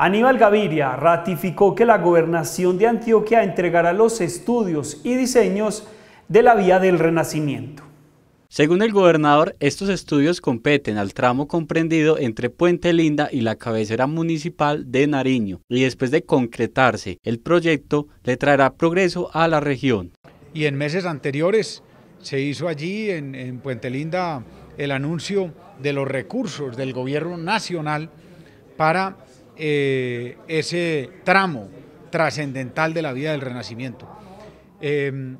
Aníbal Gaviria ratificó que la gobernación de Antioquia entregará los estudios y diseños de la vía del Renacimiento. Según el gobernador, estos estudios competen al tramo comprendido entre Puente Linda y la cabecera municipal de Nariño y después de concretarse el proyecto le traerá progreso a la región. Y en meses anteriores se hizo allí en, Puente Linda el anuncio de los recursos del gobierno nacional para eh, ese tramo trascendental de la vida del Renacimiento. Em,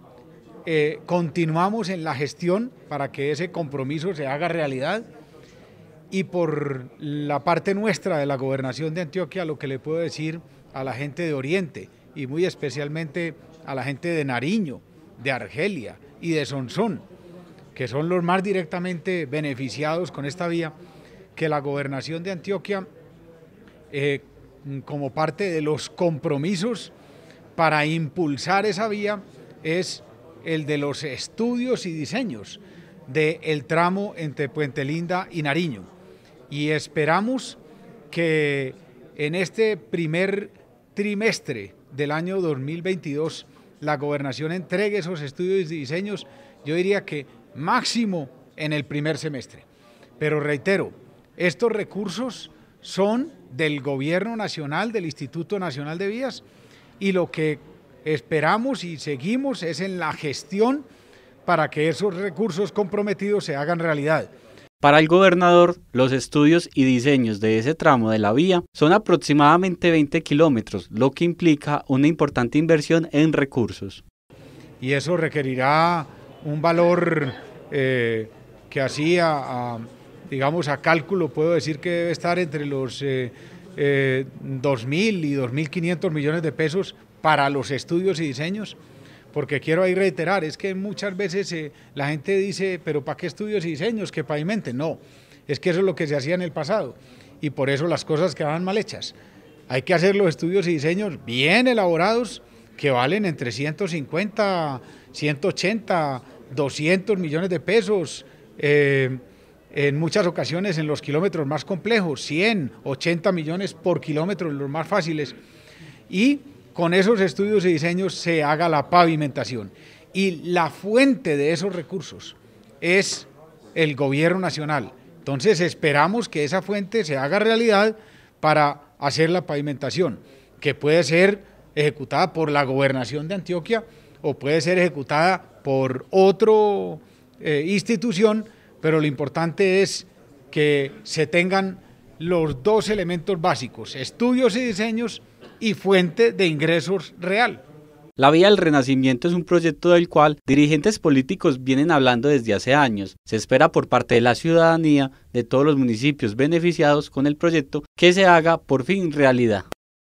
eh, continuamos en la gestión para que ese compromiso se haga realidad y por la parte nuestra de la gobernación de Antioquia lo que le puedo decir a la gente de Oriente y muy especialmente a la gente de Nariño, de Argelia y de Sonsón, que son los más directamente beneficiados con esta vía, que la gobernación de Antioquia eh, como parte de los compromisos para impulsar esa vía es el de los estudios y diseños del tramo entre Puente Linda y Nariño. Y esperamos que en este primer trimestre del año 2022 la gobernación entregue esos estudios y diseños, yo diría que máximo en el primer semestre. Pero reitero, estos recursos son del gobierno nacional, del Instituto Nacional de Vías, y lo que esperamos y seguimos es en la gestión para que esos recursos comprometidos se hagan realidad. Para el gobernador, los estudios y diseños de ese tramo de la vía son aproximadamente 20 kilómetros, lo que implica una importante inversión en recursos. Y eso requerirá un valor eh, que así a digamos, a cálculo puedo decir que debe estar entre los 2.000 eh, eh, y 2.500 millones de pesos para los estudios y diseños, porque quiero ahí reiterar, es que muchas veces eh, la gente dice, pero ¿para qué estudios y diseños? Que pavimenten. No, es que eso es lo que se hacía en el pasado y por eso las cosas quedaban mal hechas. Hay que hacer los estudios y diseños bien elaborados que valen entre 150, 180, 200 millones de pesos en muchas ocasiones en los kilómetros más complejos, 100, 80 millones por kilómetro en los más fáciles, y con esos estudios y diseños se haga la pavimentación. Y la fuente de esos recursos es el gobierno nacional. Entonces esperamos que esa fuente se haga realidad para hacer la pavimentación, que puede ser ejecutada por la gobernación de Antioquia o puede ser ejecutada por otra eh, institución pero lo importante es que se tengan los dos elementos básicos, estudios y diseños y fuente de ingresos real. La Vía del Renacimiento es un proyecto del cual dirigentes políticos vienen hablando desde hace años. Se espera por parte de la ciudadanía de todos los municipios beneficiados con el proyecto que se haga por fin realidad.